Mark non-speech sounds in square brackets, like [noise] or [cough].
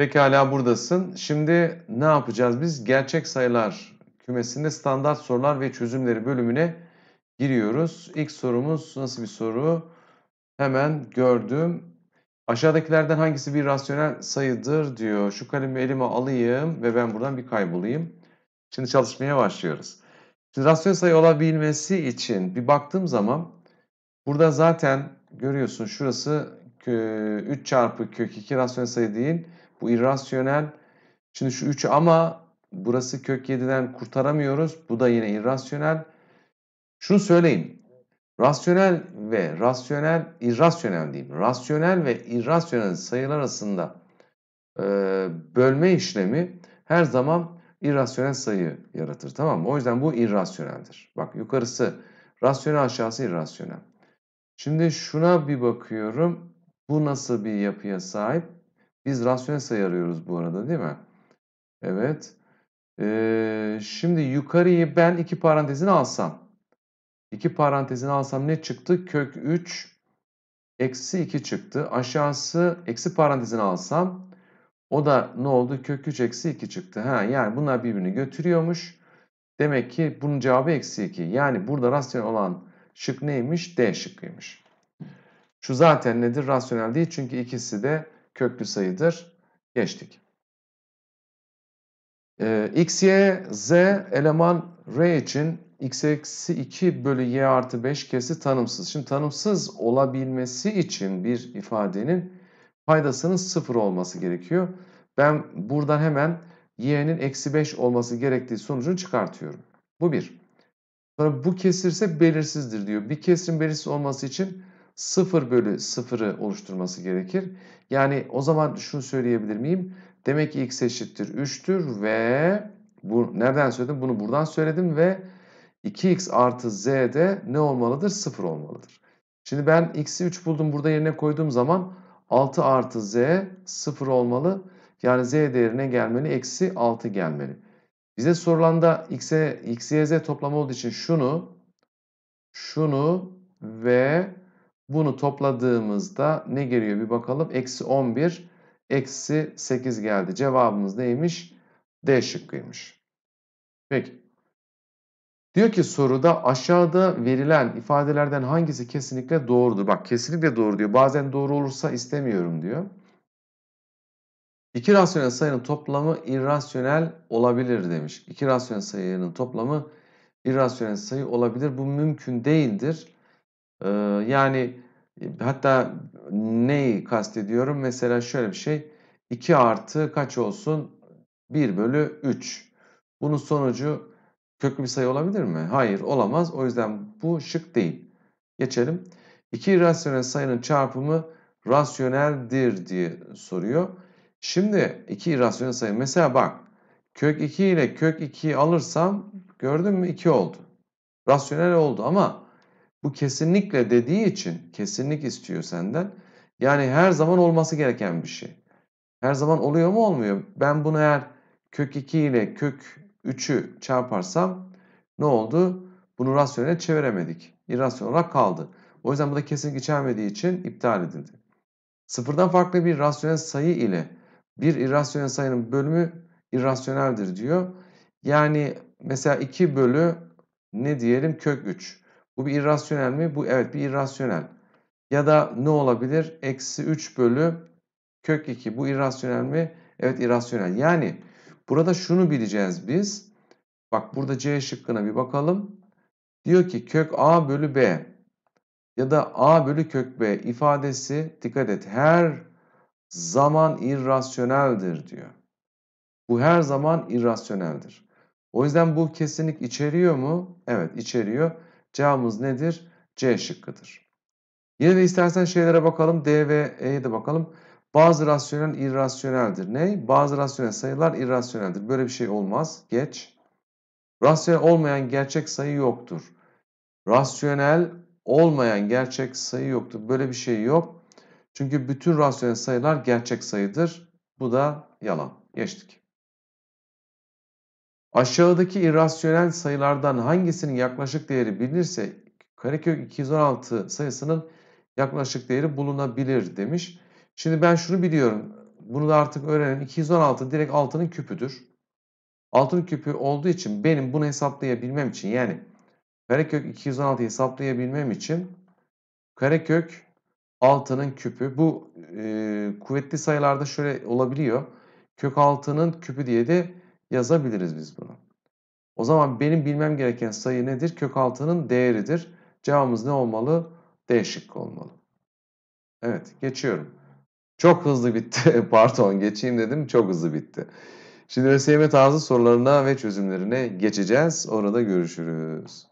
Pekala buradasın. Şimdi ne yapacağız biz? Gerçek sayılar kümesinde standart sorular ve çözümleri bölümüne giriyoruz. İlk sorumuz nasıl bir soru? Hemen gördüm. Aşağıdakilerden hangisi bir rasyonel sayıdır diyor. Şu kalemi elime alayım ve ben buradan bir kaybolayım. Şimdi çalışmaya başlıyoruz. Şimdi rasyonel sayı olabilmesi için bir baktığım zaman burada zaten görüyorsun şurası 3 çarpı kök 2 rasyonel sayı değil. Bu irrasyonel. Şimdi şu 3'ü ama burası kök 7'den kurtaramıyoruz. Bu da yine irrasyonel. Şunu söyleyeyim Rasyonel ve rasyonel, irrasyonel diyeyim. Rasyonel ve irrasyonel sayılar arasında e, bölme işlemi her zaman irrasyonel sayı yaratır. Tamam mı? O yüzden bu irrasyoneldir. Bak yukarısı rasyonel aşağısı irrasyonel. Şimdi şuna bir bakıyorum. Bu nasıl bir yapıya sahip? Biz rasyonel sayı arıyoruz bu arada değil mi? Evet. Ee, şimdi yukarıyı ben iki parantezine alsam. iki parantezine alsam ne çıktı? Kök 3 eksi 2 çıktı. Aşağısı eksi parantezine alsam o da ne oldu? Kök 3 eksi 2 çıktı. Ha, yani bunlar birbirini götürüyormuş. Demek ki bunun cevabı eksi 2. Yani burada rasyonel olan şık neymiş? D şıkkıymış. Şu zaten nedir? Rasyonel değil çünkü ikisi de köklü sayıdır. Geçtik. Ee, x, y, z eleman r için x eksi 2 bölü y artı 5 kesi tanımsız. Şimdi tanımsız olabilmesi için bir ifadenin paydasının sıfır olması gerekiyor. Ben buradan hemen y'nin eksi 5 olması gerektiği sonucunu çıkartıyorum. Bu bir. Sonra bu kesirse belirsizdir diyor. Bir kesirin belirsiz olması için 0 bölü 0'ı oluşturması gerekir. Yani o zaman şunu söyleyebilir miyim? Demek ki x eşittir 3'tür ve bu, nereden söyledim? Bunu buradan söyledim ve 2x artı z de ne olmalıdır? 0 olmalıdır. Şimdi ben x'i 3 buldum burada yerine koyduğum zaman 6 artı z 0 olmalı. Yani z değerine gelmeli eksi 6 gelmeli. Bize sorulanda x'e x, z toplamı olduğu için şunu şunu ve bunu topladığımızda ne geliyor bir bakalım. Eksi 11, eksi 8 geldi. Cevabımız neymiş? D şıkkıymış. Peki. Diyor ki soruda aşağıda verilen ifadelerden hangisi kesinlikle doğrudur? Bak kesinlikle doğru diyor. Bazen doğru olursa istemiyorum diyor. İki rasyonel sayının toplamı irrasyonel olabilir demiş. İki rasyonel sayının toplamı irrasyonel sayı olabilir. Bu mümkün değildir yani e, hatta neyi kastediyorum? Mesela şöyle bir şey. 2 artı kaç olsun? 1 bölü 3. Bunun sonucu köklü bir sayı olabilir mi? Hayır olamaz. O yüzden bu şık değil. Geçelim. İki rasyonel sayının çarpımı rasyoneldir diye soruyor. Şimdi iki rasyonel sayı. Mesela bak kök 2 ile kök 2'yi alırsam gördün mü 2 oldu. Rasyonel oldu ama bu kesinlikle dediği için kesinlik istiyor senden. Yani her zaman olması gereken bir şey. Her zaman oluyor mu olmuyor. Ben bunu eğer kök 2 ile kök 3'ü çarparsam ne oldu? Bunu rasyonel çeviremedik. İrrasyonel olarak kaldı. O yüzden bu da kesinlik içermediği için iptal edildi. Sıfırdan farklı bir rasyonel sayı ile bir irrasyonel sayının bölümü irrasyoneldir diyor. Yani mesela 2 bölü ne diyelim kök 3. Bu bir irrasyonel mi? Bu evet bir irrasyonel. Ya da ne olabilir? Eksi 3 bölü kök 2. Bu irrasyonel mi? Evet irrasyonel. Yani burada şunu bileceğiz biz. Bak burada C şıkkına bir bakalım. Diyor ki kök A bölü B ya da A bölü kök B ifadesi dikkat et her zaman irrasyoneldir diyor. Bu her zaman irrasyoneldir. O yüzden bu kesinlik içeriyor mu? Evet içeriyor. Cevabımız nedir? C şıkkıdır. Yine de istersen şeylere bakalım. D ve E'ye de bakalım. Bazı rasyonel irrasyoneldir. Ne? Bazı rasyonel sayılar irrasyoneldir. Böyle bir şey olmaz. Geç. Rasyonel olmayan gerçek sayı yoktur. Rasyonel olmayan gerçek sayı yoktur. Böyle bir şey yok. Çünkü bütün rasyonel sayılar gerçek sayıdır. Bu da yalan. Geçtik. Aşağıdaki irrasyonel sayılardan hangisinin yaklaşık değeri bilinirse karekök 216 sayısının yaklaşık değeri bulunabilir demiş. Şimdi ben şunu biliyorum. Bunu da artık öğrenelim. 216 direkt altının küpüdür. Altın küpü olduğu için benim bunu hesaplayabilmem için yani karekök 216 hesaplayabilmem için karekök altının küpü bu e, kuvvetli sayılarda şöyle olabiliyor. Kök altının küpü diye de yazabiliriz biz bunu. O zaman benim bilmem gereken sayı nedir? Kök 6'nın değeridir. Cevabımız ne olmalı? D şıkkı olmalı. Evet geçiyorum. Çok hızlı bitti. [laughs] Pardon geçeyim dedim. Çok hızlı bitti. Şimdi ÖSYM tarzı sorularına ve çözümlerine geçeceğiz. Orada görüşürüz.